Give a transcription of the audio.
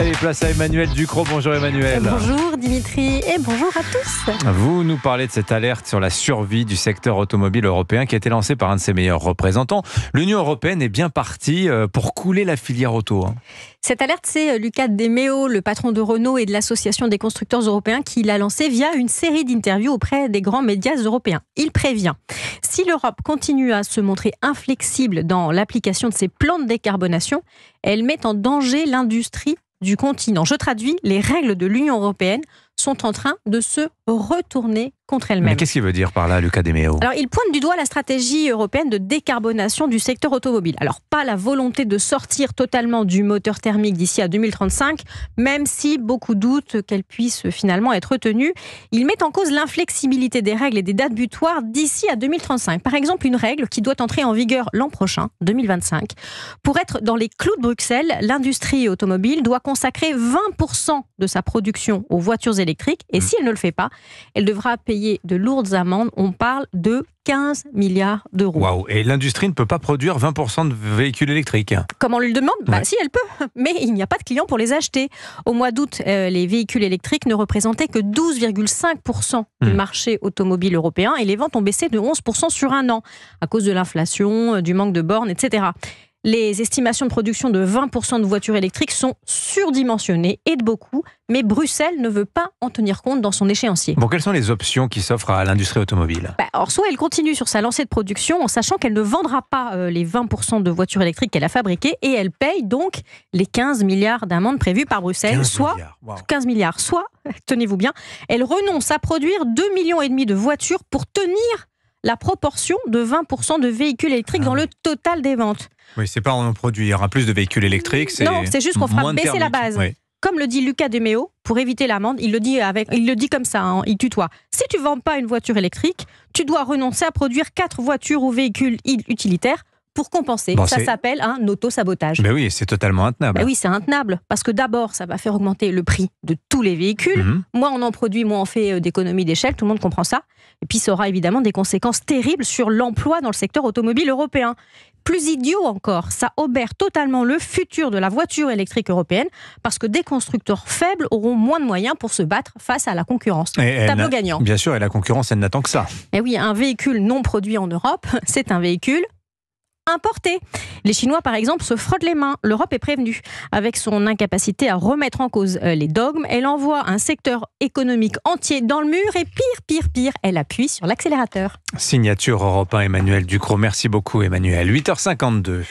Allez, place à Emmanuel Ducrot. Bonjour Emmanuel. Bonjour Dimitri et bonjour à tous. Vous nous parlez de cette alerte sur la survie du secteur automobile européen qui a été lancée par un de ses meilleurs représentants. L'Union européenne est bien partie euh, pour couler la filière auto. Hein. Cette alerte, c'est euh, Lucas Demeo, le patron de Renault et de l'Association des constructeurs européens, qui l'a lancée via une série d'interviews auprès des grands médias européens. Il prévient si l'Europe continue à se montrer inflexible dans l'application de ses plans de décarbonation, elle met en danger l'industrie du continent. Je traduis, les règles de l'Union européenne sont en train de se retourner contre elle-même. Mais qu'est-ce qu'il veut dire par là, Lucas Demeo Alors, il pointe du doigt la stratégie européenne de décarbonation du secteur automobile. Alors, pas la volonté de sortir totalement du moteur thermique d'ici à 2035, même si beaucoup doutent qu'elle puisse finalement être tenue. Il met en cause l'inflexibilité des règles et des dates butoirs d'ici à 2035. Par exemple, une règle qui doit entrer en vigueur l'an prochain, 2025. Pour être dans les clous de Bruxelles, l'industrie automobile doit consacrer 20% de sa production aux voitures électriques et mmh. si elle ne le fait pas, elle devra payer de lourdes amendes. On parle de 15 milliards d'euros. Et l'industrie ne peut pas produire 20% de véhicules électriques. Comme on lui le demande bah, si, elle peut. Mais il n'y a pas de clients pour les acheter. Au mois d'août, euh, les véhicules électriques ne représentaient que 12,5% du hmm. marché automobile européen et les ventes ont baissé de 11% sur un an à cause de l'inflation, euh, du manque de bornes, etc. Les estimations de production de 20% de voitures électriques sont surdimensionnées et de beaucoup, mais Bruxelles ne veut pas en tenir compte dans son échéancier. Bon, quelles sont les options qui s'offrent à l'industrie automobile bah, Alors, soit elle continue sur sa lancée de production en sachant qu'elle ne vendra pas euh, les 20% de voitures électriques qu'elle a fabriquées et elle paye donc les 15 milliards d'amendes prévues par Bruxelles, 15 soit 15 milliards, soit, tenez-vous bien, elle renonce à produire 2,5 millions de voitures pour tenir la proportion de 20% de véhicules électriques dans ah le total des ventes. Oui, c'est pas en produit. Il plus de véhicules électriques. Non, c'est juste qu'on fera baisser la base. Comme le dit Lucas Demeo, pour éviter l'amende, il le dit il le dit comme ça, hein, il tutoie. Si tu vends pas une voiture électrique, tu dois renoncer à produire quatre voitures ou véhicules utilitaires pour compenser. ça s'appelle un auto-sabotage. Mais oui, c'est totalement intenable. Bah oui, c'est intenable. Parce que d'abord, ça va faire augmenter le prix de tous les véhicules. Mhm. Moi, on en produit, moi, on fait euh, d'économies d'échelle. Tout le monde comprend ça. Et puis, ça aura évidemment des conséquences terribles sur l'emploi dans le secteur automobile européen. Plus idiot encore, ça obère totalement le futur de la voiture électrique européenne parce que des constructeurs faibles auront moins de moyens pour se battre face à la concurrence. Tableau gagnant. Bien sûr, et la concurrence, elle n'attend que ça. Et eh oui, un véhicule non produit en Europe, c'est un véhicule importé Les Chinois, par exemple, se frottent les mains. L'Europe est prévenue. Avec son incapacité à remettre en cause euh, les dogmes, elle envoie un secteur économique entier dans le mur et pire, pire, pire, elle appuie sur l'accélérateur. Signature Europe 1, Emmanuel Ducrot. Merci beaucoup, Emmanuel. 8h52.